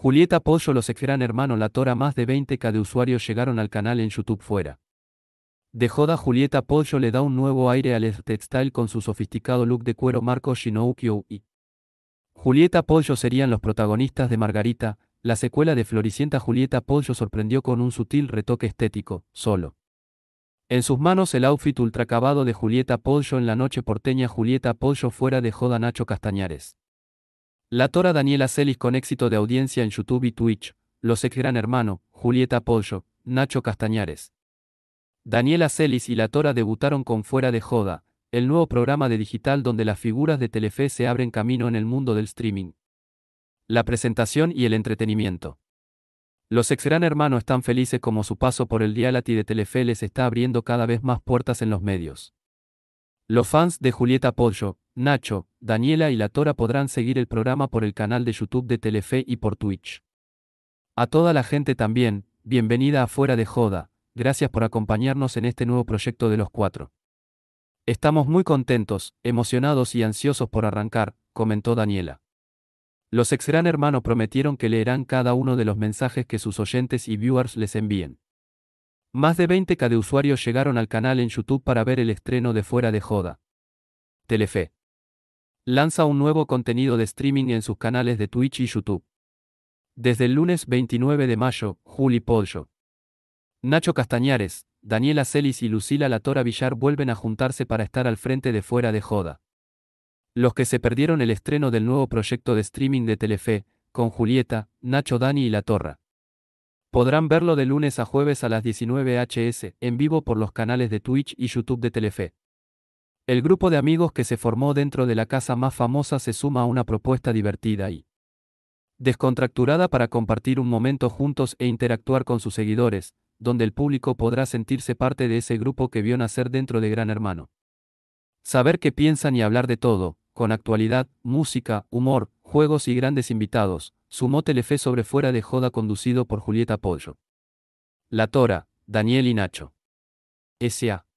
Julieta Pollo los ex gran hermano La Tora más de 20k de usuarios llegaron al canal en YouTube fuera. De joda Julieta Pollo le da un nuevo aire al textile con su sofisticado look de cuero Marco Shinoukyo y Julieta Pollo serían los protagonistas de Margarita, la secuela de Floricienta Julieta Pollo sorprendió con un sutil retoque estético, solo. En sus manos el outfit ultracabado de Julieta Pollo en la noche porteña Julieta Pollo fuera de joda Nacho Castañares. La Tora Daniela Celis con éxito de audiencia en YouTube y Twitch, los ex Gran Hermano, Julieta Pollo, Nacho Castañares. Daniela Celis y La Tora debutaron con Fuera de Joda, el nuevo programa de digital donde las figuras de Telefe se abren camino en el mundo del streaming. La presentación y el entretenimiento. Los ex Gran Hermano están felices como su paso por el Dialati de Telefe les está abriendo cada vez más puertas en los medios. Los fans de Julieta Pollo, Nacho, Daniela y La Tora podrán seguir el programa por el canal de YouTube de Telefe y por Twitch. A toda la gente también, bienvenida a Fuera de Joda, gracias por acompañarnos en este nuevo proyecto de los cuatro. Estamos muy contentos, emocionados y ansiosos por arrancar, comentó Daniela. Los ex gran hermano prometieron que leerán cada uno de los mensajes que sus oyentes y viewers les envíen. Más de 20k de usuarios llegaron al canal en YouTube para ver el estreno de Fuera de Joda. Telefe. Lanza un nuevo contenido de streaming en sus canales de Twitch y YouTube. Desde el lunes 29 de mayo, Juli Pollo. Nacho Castañares, Daniela Celis y Lucila Latora Villar vuelven a juntarse para estar al frente de Fuera de Joda. Los que se perdieron el estreno del nuevo proyecto de streaming de Telefe, con Julieta, Nacho Dani y La Torra. Podrán verlo de lunes a jueves a las 19 HS, en vivo por los canales de Twitch y YouTube de Telefe. El grupo de amigos que se formó dentro de la casa más famosa se suma a una propuesta divertida y descontracturada para compartir un momento juntos e interactuar con sus seguidores, donde el público podrá sentirse parte de ese grupo que vio nacer dentro de Gran Hermano. Saber qué piensan y hablar de todo, con actualidad, música, humor, juegos y grandes invitados, Sumó Telefe sobre Fuera de Joda conducido por Julieta Pollo. La Tora, Daniel y Nacho. S.A.